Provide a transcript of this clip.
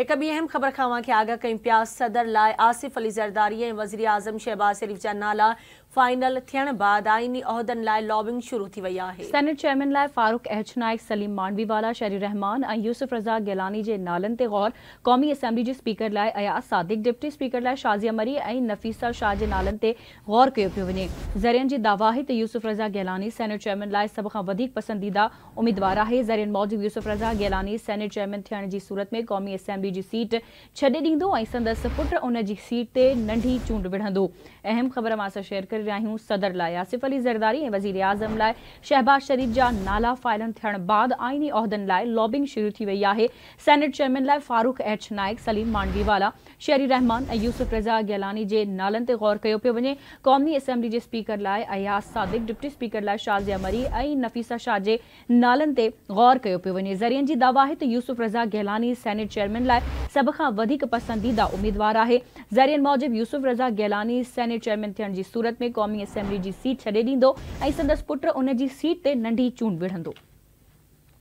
एक अभी अहम खबर खावा के आगा कई प्यास सदर लाए आसिफ अली ज़रदारी वजीर आजम शहबाज़ शरीफ़ जा नाला फाइनल थियण बाद आइनी अहदन लाए लॉबिंग शुरू थी वही है सेनेट चेयरमैन लाए फारूक एच नायक सलीम मांडवीवाला शहरी रहमान ऐं अं यूसुफ रज़ा गिलानी के नालन ते गौर क़ौमी असेंबली के स्पीकर लाए अयास सादिक डिप्टी स्पीकर लाए शाज़िया मरी ऐं अं नफ़ीसा शाह के नालन ते गौर किया पे वे ज़रियन की दावा है तो यूसुफ रज़ा गिलानी सेनेट चेयरमैन लाए सब खां पसंदीदा उम्मीदवार है ज़रियन मौजूद यूसुफ रज़ा गिलानी सेनेट चेयरमैन थियण की सूरत में क़ौमी असेंबली टीवी जी सीट छॾे ॾींदो ऐं उन सीट ते नंढी चूंड विढ़ंदो अहम ख़बर मां असां शेयर करे रहिया आहियूं सदर लाइ आसिफ अली ज़रदारी ऐं वज़ीर आज़म लाइ शहबाज़ शरीफ़ जा नाला फाइलनि थियण बाद आइनी उहिदनि लाइ लॉबिंग शुरू थी वई आहे सेनेट चेयरमैन लाइ फारूक एच नाइक सलीम मांडवीवाला शहरी रहमान ऐं यूसुफ रज़ा गिलानी जे नालनि ते गौर कयो पियो वञे क़ौमी असेंबली के स्पीकर लाइ अयाज़ सादिक डिप्टी स्पीकर लाइ शाज़िया मरी नफ़ीसा शाह जे नालनि ते गौर कयो पियो वञे ज़रियनि जी दावा आहे त यूसुफ रज़ा गहलानी सेनेट चेयरमैन लाइ सभ पसंदीदा उम्मीदवार है जरियन मूजिबि यूसुफ रज़ा गैलानी सैनेट चेयरमैन थियण जी सूरत में क़ौमी असेंबली की सीट छॾे दी संद पुट उन सीट से नंढी चूंड विढ़ंदो